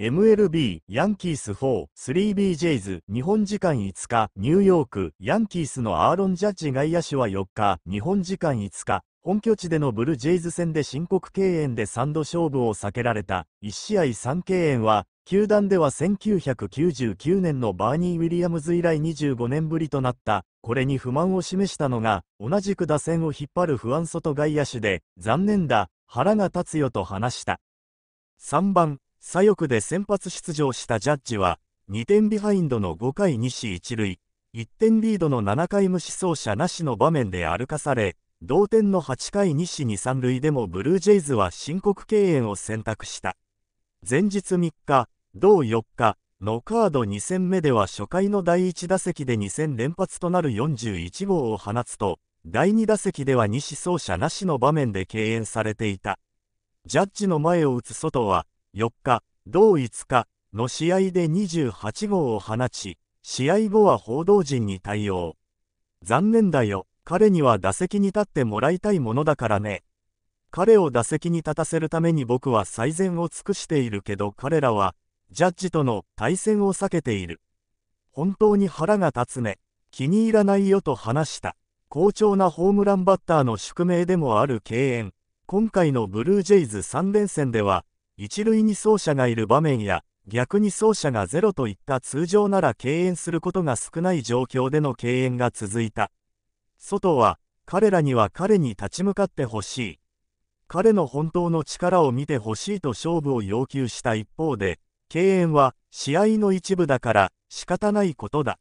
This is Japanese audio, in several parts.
MLB ヤンキース 43BJs 日本時間5日ニューヨークヤンキースのアーロン・ジャッジ外野手は4日日本時間5日本拠地でのブルージェイズ戦で申告敬遠で3度勝負を避けられた1試合3敬遠は球団では1999年のバーニー・ウィリアムズ以来25年ぶりとなったこれに不満を示したのが同じく打線を引っ張る不安外外野手で残念だ腹が立つよと話した3番左翼で先発出場したジャッジは、2点ビハインドの5回死一塁、1点リードの7回無視走者なしの場面で歩かされ、同点の8回死2、三塁でもブルージェイズは申告敬遠を選択した。前日3日、同4日のカード2戦目では初回の第1打席で2戦連発となる41号を放つと、第2打席では死走者なしの場面で敬遠されていた。ジャッジの前を打つ外は、4日、同5日の試合で28号を放ち、試合後は報道陣に対応。残念だよ、彼には打席に立ってもらいたいものだからね。彼を打席に立たせるために僕は最善を尽くしているけど彼らは、ジャッジとの対戦を避けている。本当に腹が立つね。気に入らないよと話した。好調なホームランバッターの宿命でもある敬遠。今回のブルージェイズ3連戦では、一塁に走者がいる場面や、逆に走者がゼロといった通常なら敬遠することが少ない状況での敬遠が続いた。外は、彼らには彼に立ち向かってほしい。彼の本当の力を見てほしいと勝負を要求した一方で、敬遠は試合の一部だから仕方ないことだ。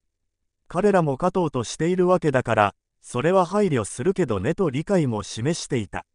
彼らも勝とうとしているわけだから、それは配慮するけどねと理解も示していた。